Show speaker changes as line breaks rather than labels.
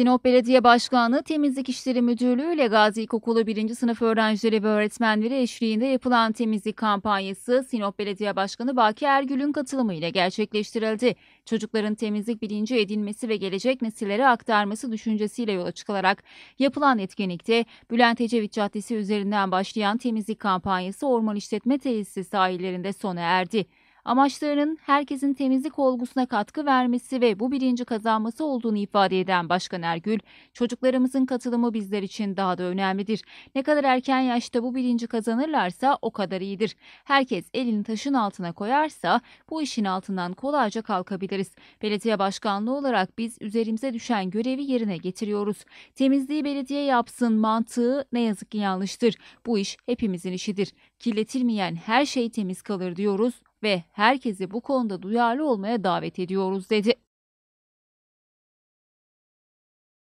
Sinop Belediye Başkanı Temizlik İşleri Müdürlüğü ile Gazi İlkokulu 1. sınıf öğrencileri ve öğretmenleri eşliğinde yapılan temizlik kampanyası Sinop Belediye Başkanı Baki Ergül'ün katılımıyla gerçekleştirildi. Çocukların temizlik bilinci edinmesi ve gelecek nesillere aktarması düşüncesiyle yola çıkılarak yapılan etkinlikte Bülent Ecevit Caddesi üzerinden başlayan temizlik kampanyası orman İşletme tesisi sahillerinde sona erdi amaçlarının herkesin temizlik olgusuna katkı vermesi ve bu bilinci kazanması olduğunu ifade eden Başkan Ergül, çocuklarımızın katılımı bizler için daha da önemlidir. Ne kadar erken yaşta bu bilinci kazanırlarsa o kadar iyidir. Herkes elini taşın altına koyarsa bu işin altından kolayca kalkabiliriz. Belediye başkanlığı olarak biz üzerimize düşen görevi yerine getiriyoruz. Temizliği belediye yapsın mantığı ne yazık ki yanlıştır. Bu iş hepimizin işidir. Kirletilmeyen her şey temiz kalır diyoruz ve herkesi bu konuda duyarlı olmaya davet ediyoruz dedi.